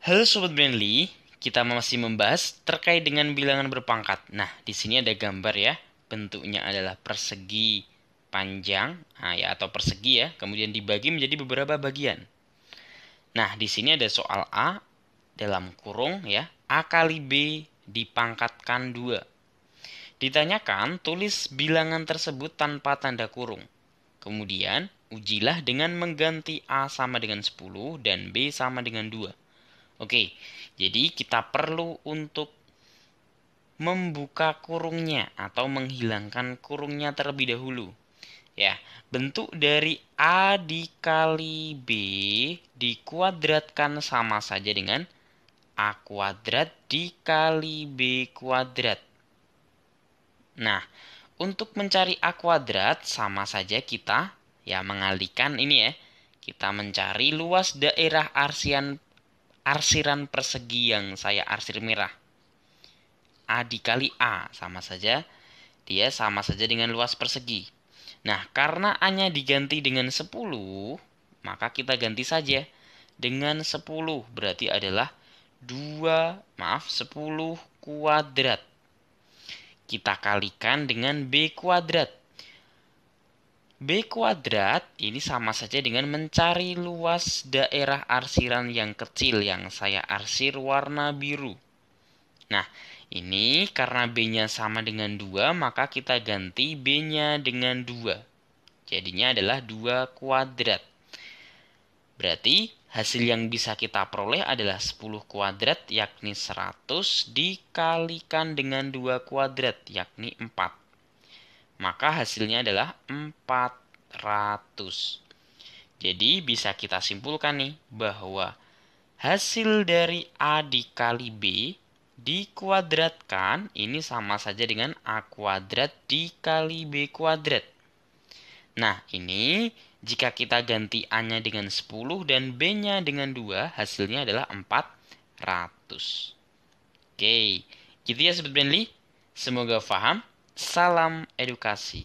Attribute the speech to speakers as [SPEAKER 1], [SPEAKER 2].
[SPEAKER 1] Halo Sobat Brandly, kita masih membahas terkait dengan bilangan berpangkat. Nah, di sini ada gambar ya. Bentuknya adalah persegi panjang nah, ya atau persegi ya, kemudian dibagi menjadi beberapa bagian. Nah, di sini ada soal A dalam kurung ya, A kali B dipangkatkan 2. Ditanyakan tulis bilangan tersebut tanpa tanda kurung. Kemudian ujilah dengan mengganti A sama dengan 10 dan B sama dengan 2. Oke, jadi kita perlu untuk membuka kurungnya atau menghilangkan kurungnya terlebih dahulu. Ya, bentuk dari A dikali B dikuadratkan sama saja dengan A kuadrat dikali B kuadrat. Nah, untuk mencari A kuadrat sama saja kita ya mengalihkan ini ya. Kita mencari luas daerah arsian arsiran persegi yang saya arsir merah. A dikali A sama saja, dia sama saja dengan luas persegi. Nah, karena A-nya diganti dengan 10, maka kita ganti saja dengan 10, berarti adalah 2, maaf, 10 kuadrat. Kita kalikan dengan B kuadrat. B kuadrat ini sama saja dengan mencari luas daerah arsiran yang kecil yang saya arsir warna biru. Nah, ini karena B-nya sama dengan 2, maka kita ganti B-nya dengan 2. Jadinya adalah 2 kuadrat. Berarti hasil yang bisa kita peroleh adalah 10 kuadrat yakni 100 dikalikan dengan 2 kuadrat yakni 4 maka hasilnya adalah 400. Jadi bisa kita simpulkan nih bahwa hasil dari A dikali B dikuadratkan ini sama saja dengan A kuadrat dikali B kuadrat. Nah ini jika kita ganti A-nya dengan 10 dan B-nya dengan 2 hasilnya adalah 400. Oke, gitu ya Sobat Brandly. Semoga paham. Salam edukasi.